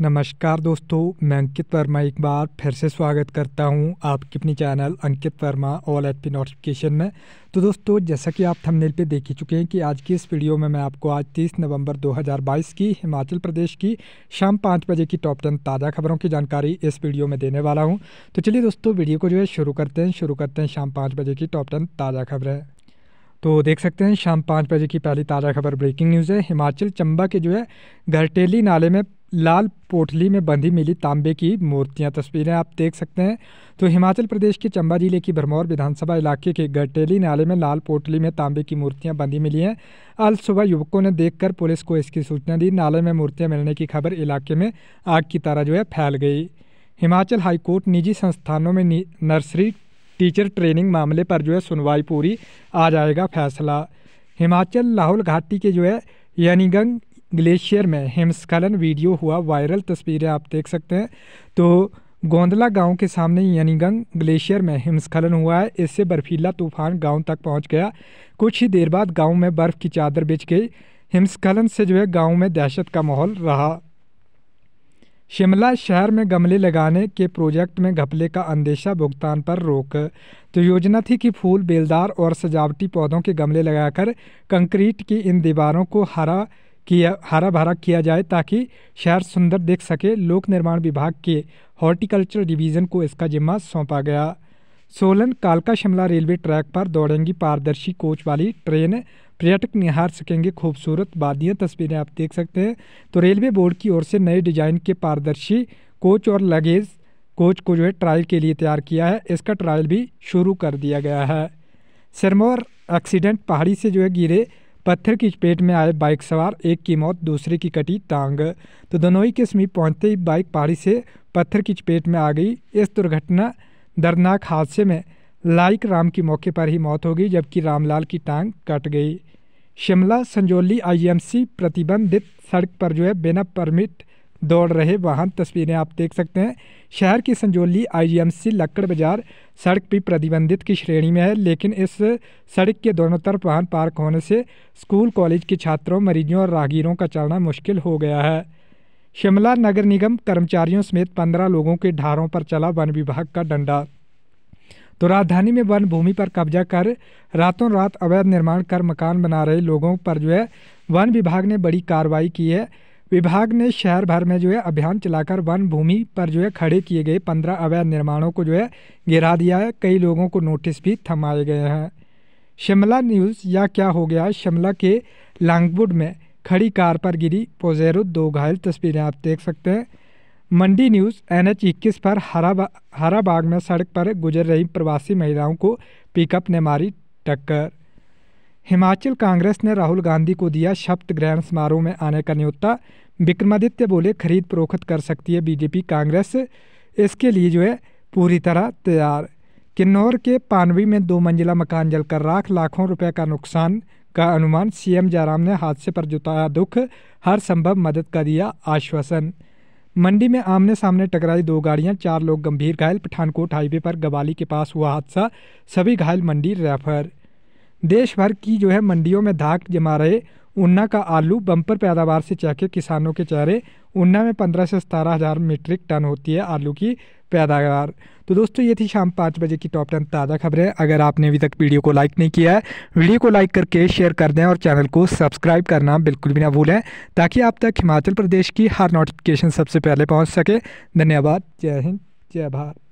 नमस्कार दोस्तों मैं अंकित वर्मा एक बार फिर से स्वागत करता हूं आपके अपने channel Ankit Verma all H P notification में तो दोस्तों जैसा कि आप थंबनेल पे देख ही चुके हैं कि आज की इस वीडियो में मैं आपको आज 30 नवंबर 2022 की हिमाचल प्रदेश की शाम पाँच बजे की टॉप टेन ताज़ा खबरों की जानकारी इस वीडियो में देने वाला हूँ तो चलिए दोस्तों वीडियो को जो है शुरू करते हैं शुरू करते हैं शाम पाँच बजे की टॉप टेन ताज़ा खबरें तो देख सकते हैं शाम पाँच बजे की पहली ताज़ा खबर ब्रेकिंग न्यूज़ है हिमाचल चंबा के जो है घरटेली नाले में लाल पोटली में बंधी मिली तांबे की मूर्तियां तस्वीरें आप देख सकते हैं तो हिमाचल प्रदेश के चंबा जिले की भरमौर विधानसभा इलाके के गटेली नाले में लाल पोटली में तांबे की मूर्तियां बंधी मिली हैं अल सुबह युवकों ने देखकर पुलिस को इसकी सूचना दी नाले में मूर्तियां मिलने की खबर इलाके में आग की तरह जो है फैल गई हिमाचल हाईकोर्ट निजी संस्थानों में नर्सरी टीचर ट्रेनिंग मामले पर जो है सुनवाई पूरी आ जाएगा फैसला हिमाचल लाहौल घाटी के जो है यानीगंज ग्लेशियर में हिमस्खलन वीडियो हुआ वायरल तस्वीरें आप देख सकते हैं तो गोंदला गांव के सामने यनीगंग ग्लेशियर में हिमस्खलन हुआ है इससे बर्फीला तूफान गांव तक पहुंच गया कुछ ही देर बाद गांव में बर्फ़ की चादर बिछ गई हिमस्खलन से जो है गांव में दहशत का माहौल रहा शिमला शहर में गमले लगाने के प्रोजेक्ट में घपले का अंदेशा भुगतान पर रोक तो योजना थी कि फूल बेलदार और सजावटी पौधों के गमले लगाकर कंक्रीट की इन दीवारों को हरा किया हरा भरा किया जाए ताकि शहर सुंदर देख सके लोक निर्माण विभाग के हॉर्टिकल्चर डिवीज़न को इसका जिम्मा सौंपा गया सोलन कालका शिमला रेलवे ट्रैक पर दौड़ेंगी पारदर्शी कोच वाली ट्रेन पर्यटक निहार सकेंगे खूबसूरत वादियाँ तस्वीरें आप देख सकते हैं तो रेलवे बोर्ड की ओर से नए डिजाइन के पारदर्शी कोच और लगेज कोच को जो है ट्रायल के लिए तैयार किया है इसका ट्रायल भी शुरू कर दिया गया है सिरमौर एक्सीडेंट पहाड़ी से जो है गिरे पत्थर की चपेट में आए बाइक सवार एक की मौत दूसरे की कटी टांग तो दनोई के समीप पहुंचते ही बाइक पहाड़ी से पत्थर की चपेट में आ गई इस दुर्घटना दर्दनाक हादसे में लाइक राम की मौके पर ही मौत हो गई जबकि रामलाल की टांग कट गई शिमला संजौली आईएमसी प्रतिबंधित सड़क पर जो है बिना परमिट दौड़ रहे वाहन तस्वीरें आप देख सकते हैं शहर की संजोली आईजीएमसी लक्कड़ बाजार सड़क भी प्रतिबंधित की श्रेणी में है लेकिन इस सड़क के दोनों तरफ वाहन पार्क होने से स्कूल कॉलेज के छात्रों मरीजों और राहगीरों का चलना मुश्किल हो गया है शिमला नगर निगम कर्मचारियों समेत पंद्रह लोगों के ढारों पर चला वन विभाग का डंडा तो राजधानी में वन भूमि पर कब्जा कर रातों रात अवैध निर्माण कर मकान बना रहे लोगों पर जो है वन विभाग ने बड़ी कार्रवाई की है विभाग ने शहर भर में जो है अभियान चलाकर वन भूमि पर जो है खड़े किए गए पंद्रह अवैध निर्माणों को जो है गिरा दिया है कई लोगों को नोटिस भी थमाए गए हैं शिमला न्यूज़ या क्या हो गया शिमला के लांगवुड में खड़ी कार पर गिरी पोजेरो दो घायल तस्वीरें आप देख सकते हैं मंडी न्यूज़ एन एच इक्कीस पर हरा बा, हरा बाग में सड़क पर गुजर रही प्रवासी महिलाओं को पिकअप ने मारी टक्कर हिमाचल कांग्रेस ने राहुल गांधी को दिया शपथ ग्रहण समारोह में आने का न्योता विक्रमादित्य बोले खरीद फरोख्त कर सकती है बीजेपी कांग्रेस इसके लिए जो है पूरी तरह तैयार किन्नौर के पानवी में दो मंजिला मकान जलकर राख लाखों रुपए का नुकसान का अनुमान सीएम जयराम ने हादसे पर जुताया दुख हर संभव मदद का दिया आश्वासन मंडी में आमने सामने टकराई दो गाड़ियां चार लोग गंभीर घायल पठानकोट हाईवे पर गवाली के पास हुआ हादसा सभी घायल मंडी रेफर देश भर की जो है मंडियों में धाक जमा रहे ऊना का आलू बम्पर पैदावार से चहके किसानों के चेहरे ऊना में पंद्रह से सतारह हज़ार मीट्रिक टन होती है आलू की पैदावार तो दोस्तों ये थी शाम पाँच बजे की टॉप टेन ताज़ा खबरें अगर आपने अभी तक वीडियो को लाइक नहीं किया है वीडियो को लाइक करके शेयर कर दें और चैनल को सब्सक्राइब करना बिल्कुल भी ना भूलें ताकि आप तक हिमाचल प्रदेश की हर नोटिफिकेशन सबसे पहले पहुँच सके धन्यवाद जय हिंद जय भारत